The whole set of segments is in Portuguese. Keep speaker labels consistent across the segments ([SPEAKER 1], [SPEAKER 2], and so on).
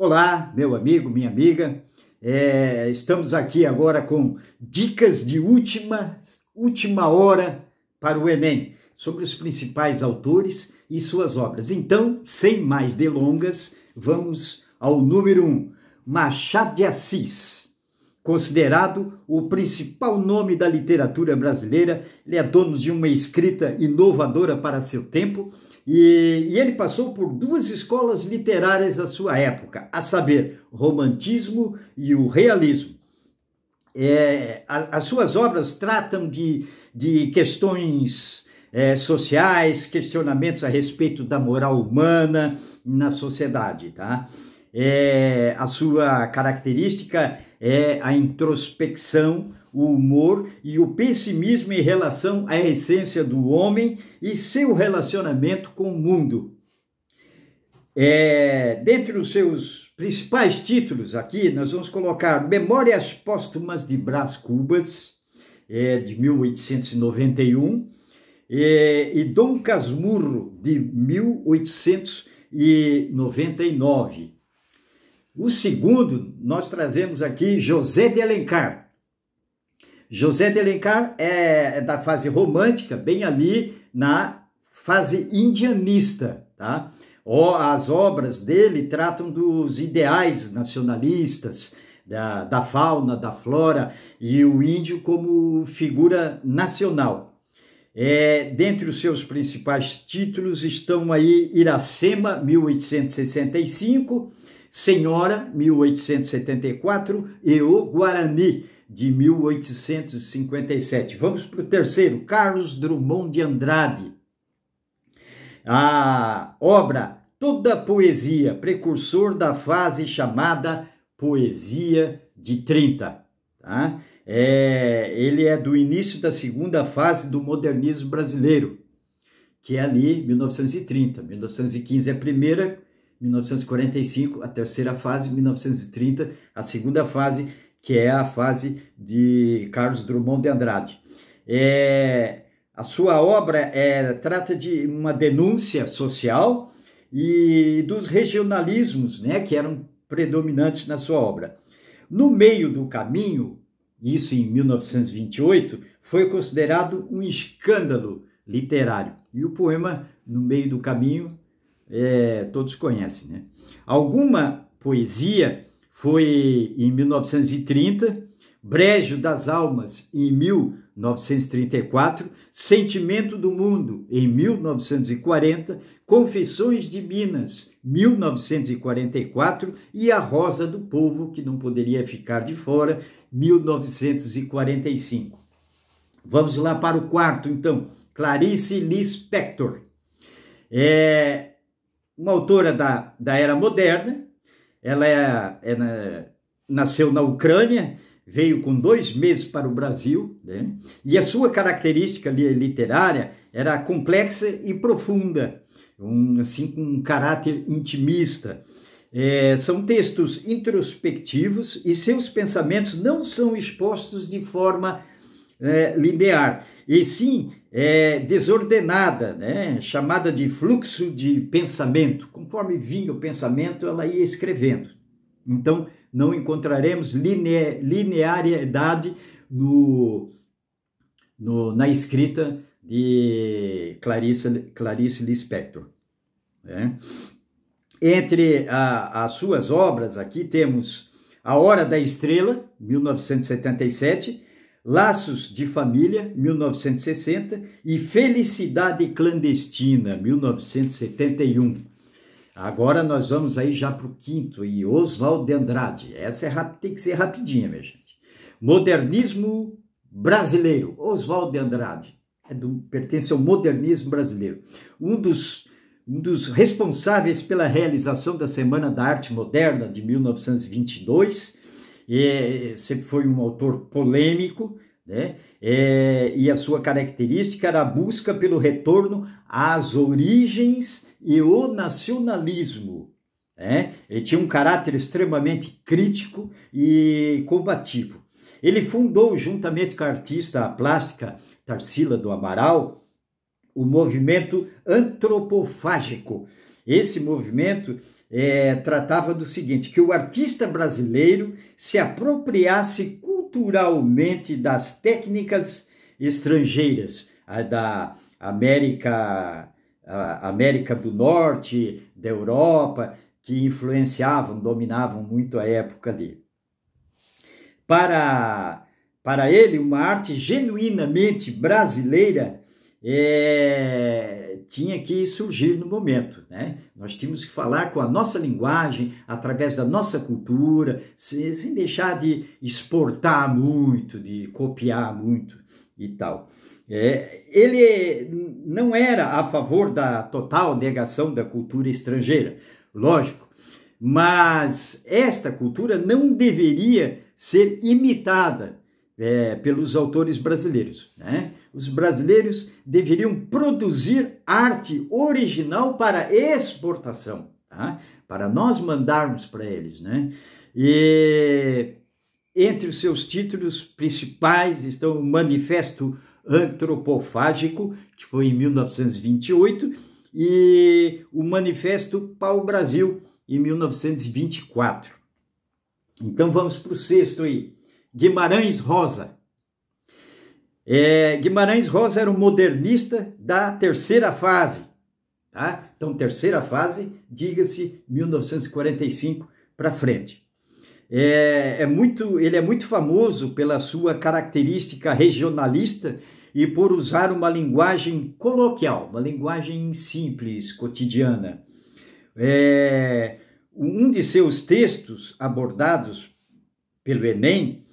[SPEAKER 1] Olá, meu amigo, minha amiga. É, estamos aqui agora com dicas de última, última hora para o Enem, sobre os principais autores e suas obras. Então, sem mais delongas, vamos ao número 1, um, Machado de Assis. Considerado o principal nome da literatura brasileira, ele é dono de uma escrita inovadora para seu tempo e, e ele passou por duas escolas literárias à sua época, a saber, o romantismo e o realismo. É, a, as suas obras tratam de, de questões é, sociais, questionamentos a respeito da moral humana na sociedade, tá? é, a sua característica é a introspecção, o humor e o pessimismo em relação à essência do homem e seu relacionamento com o mundo. É, dentre os seus principais títulos aqui, nós vamos colocar Memórias Póstumas de Brás Cubas, é, de 1891, é, e Dom Casmurro, de 1899. O segundo, nós trazemos aqui José de Alencar. José de Alencar é, é da fase romântica, bem ali na fase indianista, tá? As obras dele tratam dos ideais nacionalistas, da, da fauna, da flora e o índio como figura nacional. É, dentre os seus principais títulos estão aí Iracema, 1865, Senhora, 1874, e o Guarani, de 1857. Vamos para o terceiro, Carlos Drummond de Andrade. A obra Toda Poesia, precursor da fase chamada Poesia de 30. Tá? É, ele é do início da segunda fase do modernismo brasileiro, que é ali 1930. 1915 é a primeira, 1945, a terceira fase, 1930, a segunda fase, que é a fase de Carlos Drummond de Andrade. É, a sua obra é, trata de uma denúncia social e dos regionalismos né, que eram predominantes na sua obra. No meio do caminho, isso em 1928, foi considerado um escândalo literário. E o poema No Meio do Caminho é, todos conhecem. Né? Alguma poesia foi em 1930, Brejo das Almas em 1934, Sentimento do Mundo em 1940, Confissões de Minas 1944 e A Rosa do Povo, que não poderia ficar de fora, 1945. Vamos lá para o quarto, então. Clarice Lispector. É, uma autora da, da era moderna, ela é, é na, nasceu na Ucrânia, veio com dois meses para o Brasil, né? e a sua característica literária era complexa e profunda, um, assim com um caráter intimista. É, são textos introspectivos e seus pensamentos não são expostos de forma é, linear, e sim é, desordenada, né? chamada de fluxo de pensamento. Conforme vinha o pensamento, ela ia escrevendo. Então, não encontraremos linea, linearidade no, no, na escrita de Clarice, Clarice Lispector. Né? Entre a, as suas obras, aqui temos A Hora da Estrela, 1977, Laços de Família, 1960, e Felicidade Clandestina, 1971. Agora nós vamos aí já para o quinto, e Oswald de Andrade. Essa é tem que ser rapidinha, minha gente. Modernismo brasileiro, Oswald de Andrade. É do, pertence ao modernismo brasileiro. Um dos, um dos responsáveis pela realização da Semana da Arte Moderna de 1922 é, é, sempre foi um autor polêmico, né? É, e a sua característica era a busca pelo retorno às origens e o nacionalismo. Né? Ele tinha um caráter extremamente crítico e combativo. Ele fundou, juntamente com a artista plástica Tarsila do Amaral, o movimento antropofágico. Esse movimento é, tratava do seguinte: que o artista brasileiro se apropriasse culturalmente das técnicas estrangeiras, a da América, a América do Norte, da Europa, que influenciavam, dominavam muito a época ali. Para, para ele, uma arte genuinamente brasileira é, tinha que surgir no momento. Né? Nós tínhamos que falar com a nossa linguagem, através da nossa cultura, sem, deixar de exportar muito, de copiar muito e tal. É, ele não era a favor da total negação da cultura estrangeira, lógico, mas esta cultura não deveria ser imitada é, pelos autores brasileiros. Né? Os brasileiros deveriam produzir arte original para exportação, tá? para nós mandarmos para eles. Né? E entre os seus títulos principais estão o Manifesto Antropofágico, que foi em 1928, e o Manifesto Pau Brasil, em 1924. Então vamos para o sexto aí. Guimarães Rosa. É, Guimarães Rosa era um modernista da terceira fase. Tá? Então, terceira fase, diga-se 1945 para frente. É, é, muito, ele é muito famoso pela sua característica regionalista e por usar uma linguagem coloquial, uma linguagem simples, cotidiana. É, um de seus textos abordados pelo Enem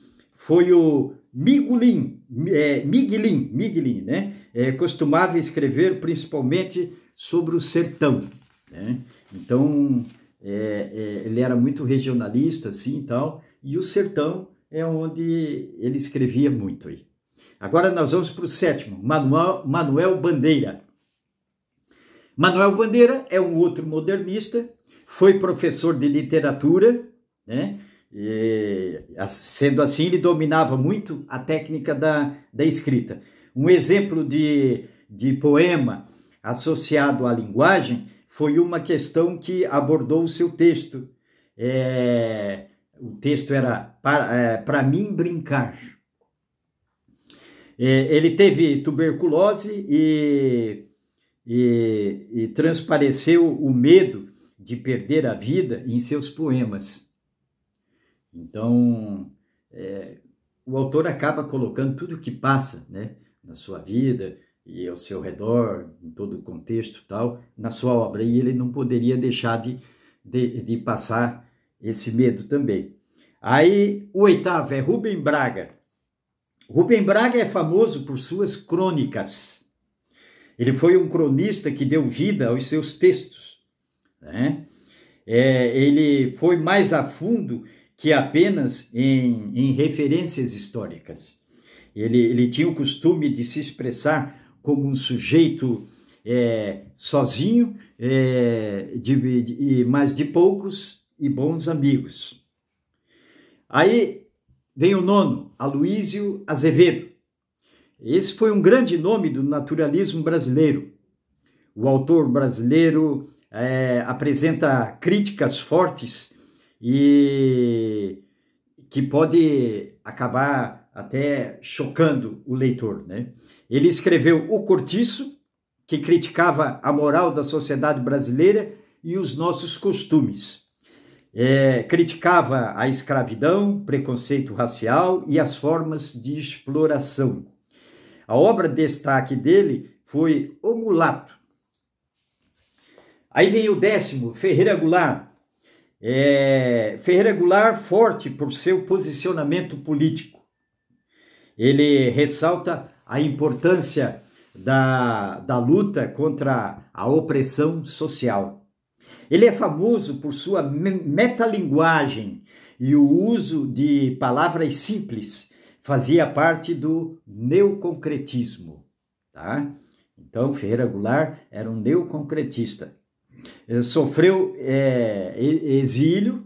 [SPEAKER 1] foi o Miguelin, é, Miguelin, Miguelin né? É, costumava escrever principalmente sobre o sertão. Né? Então, é, é, ele era muito regionalista, assim, e tal, e o sertão é onde ele escrevia muito. Aí. Agora nós vamos para o sétimo, Manuel, Manuel Bandeira. Manuel Bandeira é um outro modernista, foi professor de literatura, né? E, sendo assim, ele dominava muito a técnica da, da escrita. Um exemplo de, de poema associado à linguagem foi uma questão que abordou o seu texto. É, o texto era Para, é, para mim brincar. É, ele teve tuberculose e, e, e transpareceu o medo de perder a vida em seus poemas. Então, é, o autor acaba colocando tudo o que passa né, na sua vida e ao seu redor, em todo o contexto tal, na sua obra. E ele não poderia deixar de, de, de passar esse medo também. Aí, o oitavo é Rubem Braga. Rubem Braga é famoso por suas crônicas. Ele foi um cronista que deu vida aos seus textos. Né? É, ele foi mais a fundo que é apenas em, em referências históricas. Ele, ele, tinha o costume de se expressar como um sujeito é, sozinho, é, de, de, mas de poucos e bons amigos. Aí vem o nono, Aloísio Azevedo. Esse foi um grande nome do naturalismo brasileiro. O autor brasileiro é, apresenta críticas fortes e que pode acabar até chocando o leitor. Né? Ele escreveu O Cortiço, que criticava a moral da sociedade brasileira e os nossos costumes. É, criticava a escravidão, preconceito racial e as formas de exploração. A obra de destaque dele foi O Mulato. Aí vem o décimo, Ferreira Goulart, é, Ferreira Goulart forte por seu posicionamento político. Ele ressalta a importância da, da luta contra a opressão social. Ele é famoso por sua metalinguagem e o uso de palavras simples fazia parte do neoconcretismo. Tá? Então, Ferreira Goulart era um neoconcretista sofreu é, exílio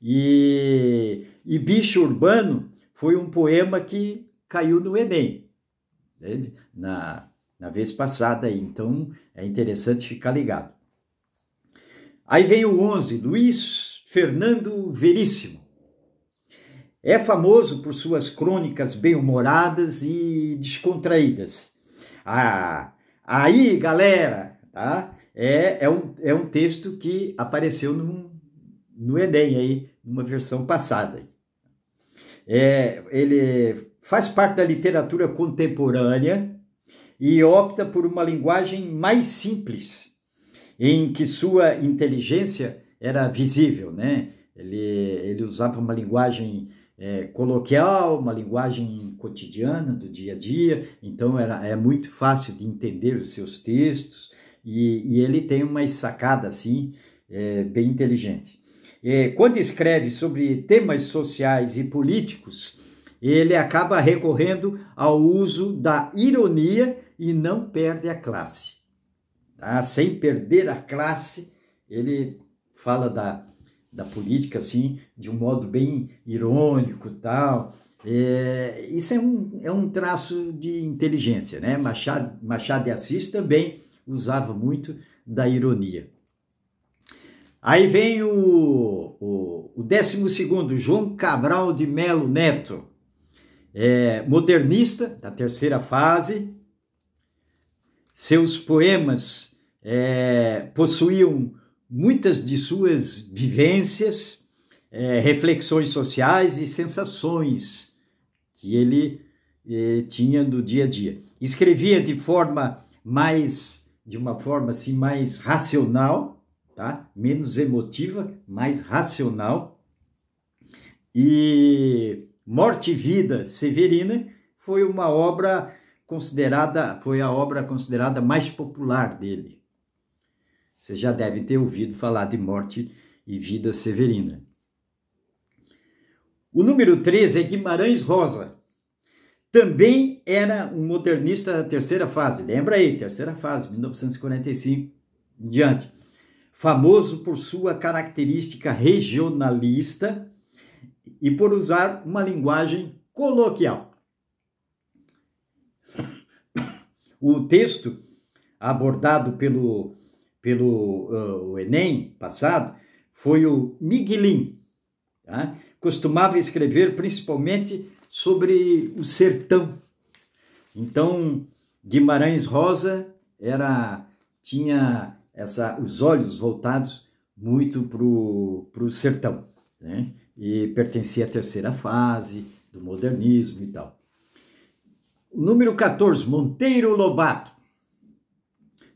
[SPEAKER 1] e, e, Bicho Urbano foi um poema que caiu no Enem, na, na vez passada, então é interessante ficar ligado. Aí vem o 11, Luiz Fernando Veríssimo. É famoso por suas crônicas bem-humoradas e descontraídas. Ah, aí, galera, tá? é, é, um, é um texto que apareceu num, no Enem, aí, numa versão passada. É, ele faz parte da literatura contemporânea e opta por uma linguagem mais simples, em que sua inteligência era visível. Né? Ele, ele usava uma linguagem é, coloquial, uma linguagem cotidiana do dia a dia, então era, é muito fácil de entender os seus textos e, e ele tem uma sacada assim, é, bem inteligente. É, quando escreve sobre temas sociais e políticos, ele acaba recorrendo ao uso da ironia e não perde a classe. Tá? Sem perder a classe, ele fala da, da política assim, de um modo bem irônico tal. É, isso é um, é um traço de inteligência, né? Machado, Machado de Assis também usava muito da ironia. Aí vem o, o, o João Cabral de Melo Neto, é, modernista da terceira fase. Seus poemas é, possuíam muitas de suas vivências, é, reflexões sociais e sensações que ele é, tinha no dia a dia. Escrevia de forma mais de uma forma assim mais racional, tá? menos emotiva, mais racional. E Morte e Vida Severina foi uma obra considerada, foi a obra considerada mais popular dele. Vocês já devem ter ouvido falar de Morte e Vida Severina. O número 13 é Guimarães Rosa, também era um modernista da terceira fase? Lembra aí, terceira fase, 1945 em diante. Famoso por sua característica regionalista e por usar uma linguagem coloquial. O texto abordado pelo, pelo uh, Enem passado foi o Miguelin. Tá? Costumava escrever principalmente sobre o sertão então, Guimarães Rosa era tinha essa, os olhos voltados muito para o sertão, né? e pertencia à terceira fase do modernismo e tal. Número 14, Monteiro Lobato.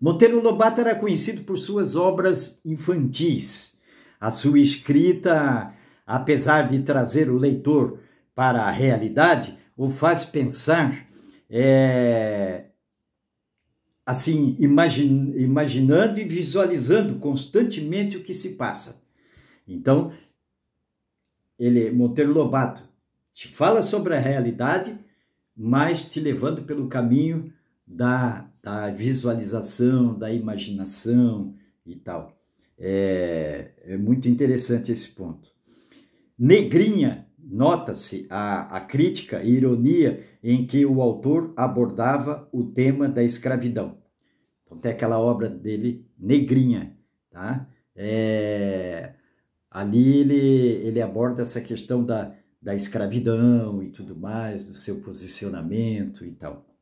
[SPEAKER 1] Monteiro Lobato era conhecido por suas obras infantis. A sua escrita, apesar de trazer o leitor para a realidade, o faz pensar é, assim, imaginando e visualizando constantemente o que se passa. Então, ele, Monteiro Lobato, te fala sobre a realidade, mas te levando pelo caminho da, da visualização, da imaginação e tal. É, é muito interessante esse ponto. Negrinha nota-se a, a crítica e ironia em que o autor abordava o tema da escravidão. Então tem aquela obra dele, Negrinha, tá? É, ali ele, ele aborda essa questão da, da escravidão e tudo mais, do seu posicionamento e tal.